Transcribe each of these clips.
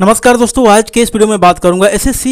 नमस्कार दोस्तों आज के इस वीडियो में बात करूंगा एस एस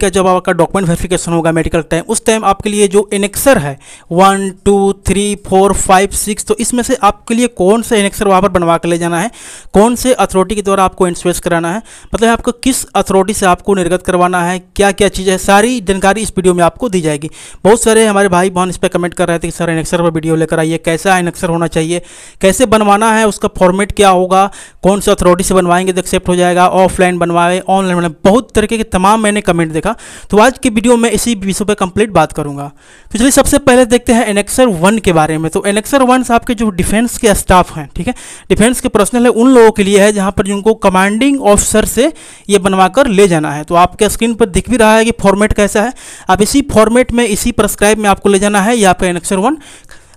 का जब आपका डॉक्यूमेंट वेरिफिकेशन होगा मेडिकल टाइम उस टाइम आपके लिए जो एनेक्सर है one two three four five six तो इसमें से आपके लिए कौन से एनेक्सर वहां पर बनवा कर ले जाना है कौन से अथॉरिटी के द्वारा आपको इंश्योरेंस कराना है मतलब आपको किस अथॉरिटी से आपको निर्गत करवाना है क्या क्या चीज़ है सारी जानकारी इस वीडियो में आपको दी जाएगी बहुत सारे हमारे भाई बहन इस पर कमेंट कर रहे थे कि सर एनेक्सर पर वीडियो लेकर आइए कैसा एनेक्सर होना चाहिए कैसे बनवाना है उसका फॉर्मेट क्या होगा कौन से अथॉरिटी से बनवाएंगे तो एक्सेप्ट हो जाएगा ऑफलाइन ऑफलाइन बनवाए ऑनलाइन बनवाए बहुत तरीके के तमाम मैंने कमेंट देखा तो आज की वीडियो में इसी विषय पर कंप्लीट बात करूंगा तो चलिए सबसे पहले देखते हैं एनेक्सर वन के बारे में तो एनेक्सर वन साहब के जो डिफेंस के स्टाफ हैं ठीक है डिफेंस के पर्सनल है उन लोगों के लिए है जहाँ पर जिनको कमांडिंग ऑफिसर से ये बनवा कर ले जाना है तो आपके स्क्रीन पर दिख भी रहा है कि फॉर्मेट कैसा है आप इसी फॉर्मेट में इसी प्रस्क्राइब में आपको ले जाना है या आपका एनेक्सर वन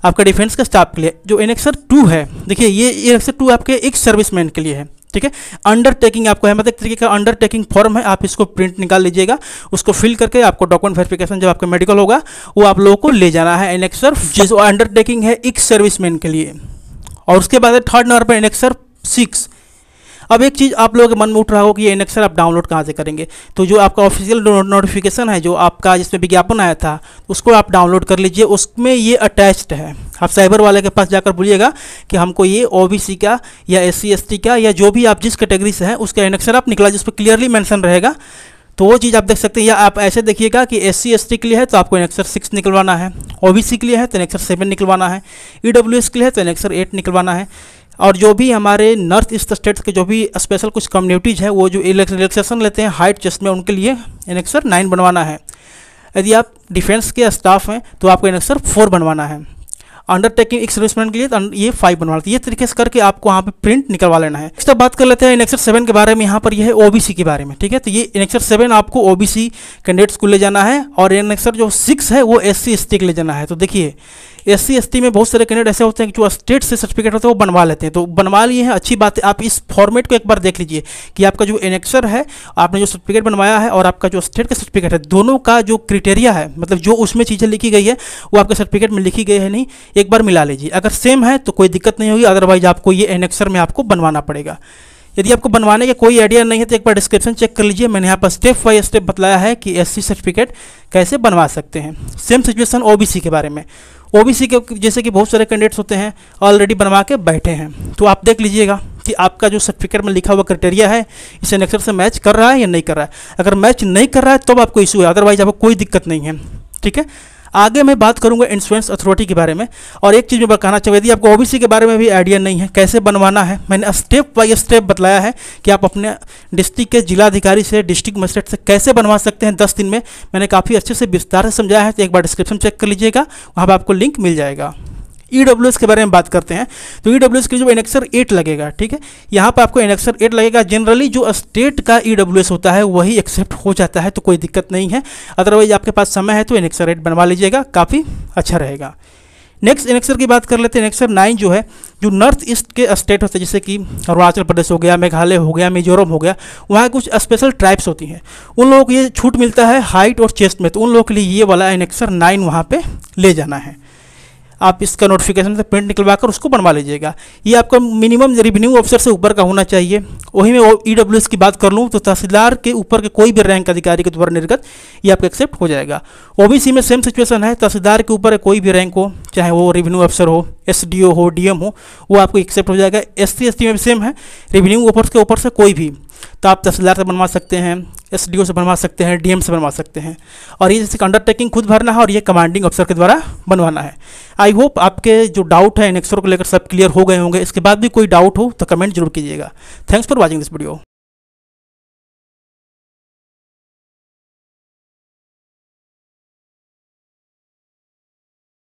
आपका डिफेंस का स्टाफ के लिए जो एनेक्सर टू है देखिए ये एनेक्सर टू आपके एक सर्विसमैन के लिए है ठीक है अंडरटेकिंग आपको है मतलब तरीके का अंडरटेकिंग फॉर्म है आप इसको प्रिंट निकाल लीजिएगा उसको फिल करके आपको डॉक्यूमेंट वेरिफिकेशन जब आपका मेडिकल होगा वो आप लोगों को ले जाना है एनेक्सर जिस अंडरटेकिंग है एक सर्विसमैन के लिए और उसके बाद थर्ड नंबर पर एनेक्सर सिक्स अब एक चीज़ आप लोगों के मन में उठ रहा हो कि ये एनेक्सर आप डाउनलोड कहाँ से करेंगे तो जो आपका ऑफिशियल नोटिफिकेशन है जो आपका जिसमें विज्ञापन आया था उसको आप डाउनलोड कर लीजिए उसमें ये अटैच्ड है आप साइबर वाले के पास जाकर बोलिएगा कि हमको ये ओ का या एस सी का या जो भी आप जिस कैटेगरी से हैं उसका एनेक्सर आप निकला जिस पर क्लियरली मैंसन रहेगा तो वो चीज़ आप देख सकते हैं या आप ऐसे देखिएगा कि एस सी के लिए है तो आपको एनेक्सर सिक्स निकलवाना है ओ के लिए है तो एनेक्सर सेवन निकलवाना है ई e के लिए है तो एनेक्सर एट निकलवाना है और जो भी हमारे नॉर्थ ईस्ट स्टेट्स के जो भी स्पेशल कुछ कम्युनिटीज़ है वो जो रिलेक्सेशन लेते हैं हाइट चेस्ट में उनके लिए एनेक्सर नाइन बनवाना है यदि आप डिफेंस के स्टाफ हैं तो आपको एनेक्सर फोर बनवाना है अंडरटेकिंग एक सर्विसमैन के लिए तो ये फाइव लेते हैं ये तरीके से करके आपको वहाँ पे प्रिंट निकलवा लेना है इसका बात कर लेते हैं इनेक्सर सेवन के बारे में यहाँ पर यह है ओबीसी के बारे में ठीक है तो ये इनेक्सर सेवन आपको ओबीसी कैंडिडेट्स को ले जाना है और इनेक्सर जो सिक्स है वो एस सी के ले जाना है तो देखिए एस सी में बहुत सारे कैंडिडेट ऐसे होते हैं कि जो स्टेट से सर्टिफिकेट होते हैं वो बनवा लेते हैं तो बनवा लिए हैं अच्छी बात है आप इस फॉर्मेट को एक बार देख लीजिए कि आपका जो एनेक्सर है आपने जो सर्टिफिकेट बनवाया है और आपका जो स्टेट का सर्टिफिकेट है दोनों का जो क्रिटेरिया है मतलब जो उसमें चीज़ें लिखी गई है वो आपके सर्टिफिकेट में लिखी गई है नहीं एक बार मिला लीजिए अगर सेम है तो कोई दिक्कत नहीं होगी अदरवाइज आपको ये एनेक्सर में आपको बनवाना पड़ेगा यदि आपको बनवाने का कोई आइडिया नहीं है तो एक बार डिस्क्रिप्शन चेक कर लीजिए मैंने यहाँ पर स्टेप बाई स्टेप बताया है कि एससी सर्टिफिकेट कैसे बनवा सकते हैं सेम सिचुएसन ओबीसी के बारे में ओबीसी के जैसे कि बहुत सारे कैंडिडेट्स होते हैं ऑलरेडी बनवा के बैठे हैं तो आप देख लीजिएगा कि आपका जो सर्टिफिकेट में लिखा हुआ क्राइटेरिया है इसे नक्सर से मैच कर रहा है या नहीं कर रहा है अगर मैच नहीं कर रहा है तब तो आपको इशू है अदरवाइज आपको कोई दिक्कत नहीं है ठीक है आगे मैं बात करूंगा इंश्योरेंस अथॉरिटी के बारे में और एक चीज़ मैं कहना चाहूँगा यदि आपको ओबीसी के बारे में भी आइडिया नहीं है कैसे बनवाना है मैंने स्टेप बाई स्टेप बताया है कि आप अपने डिस्ट्रिक्ट के जिलाधिकारी से डिस्ट्रिक्ट मजिस्ट्रेट से कैसे बनवा सकते हैं दस दिन में मैंने काफ़ी अच्छे से विस्तार से समझाया है तो एक बार डिस्क्रिप्शन चेक कर लीजिएगा वहाँ पर आपको लिंक मिल जाएगा ई e के बारे में बात करते हैं तो ई e के लिए जो एनेक्सर एट लगेगा ठीक है यहाँ पर आपको एनेक्सर एट लगेगा जनरली जो स्टेट का ई e होता है वही एक्सेप्ट हो जाता है तो कोई दिक्कत नहीं है अदरवाइज आपके पास समय है तो एनेक्सर एट बनवा लीजिएगा काफ़ी अच्छा रहेगा नेक्स्ट एनेक्सर की बात कर लेते हैं एनेक्सर नाइन जो है जो नॉर्थ ईस्ट के स्टेट होते हैं जैसे कि अरुणाचल प्रदेश हो गया मेघालय हो गया मिजोरम हो गया वहाँ कुछ स्पेशल ट्राइब्स होती हैं उन लोगों को ये छूट मिलता है हाइट और चेस्ट में तो उन लोगों के लिए ये वाला एनेक्सर नाइन वहाँ पर ले जाना है आप इसका नोटिफिकेशन से प्रिंट निकलवा कर उसको बनवा लीजिएगा ये आपका मिनिमम रिवेन्यू ऑफिसर से ऊपर का होना चाहिए वहीं मैं ई e डब्ल्यू की बात कर लूँ तो तहसीलदार के ऊपर के कोई भी रैंक अधिकारी के द्वारा निर्गत ये आपका एक्सेप्ट हो जाएगा ओ में सेम सिचुएशन है तहसीलदार के ऊपर कोई भी रैंक हो चाहे वो रेवेन्यू अफसर हो एस हो डी हो वो आपको एक्सेप्ट हो जाएगा एस सी में सेम है रेवेन्यू ऑफिस के ऊपर से कोई भी तो आप तहसीलदार से बनवा सकते हैं एस से बनवा सकते हैं डीएम से बनवा सकते हैं और ये जैसे अंडरटेकिंग खुद भरना है और ये कमांडिंग अफसर के द्वारा बनवाना है आई होप आपके जो डाउट है नेक्स्ट को लेकर सब क्लियर हो गए होंगे इसके बाद भी कोई डाउट हो तो कमेंट जरूर कीजिएगा thanks for watching this video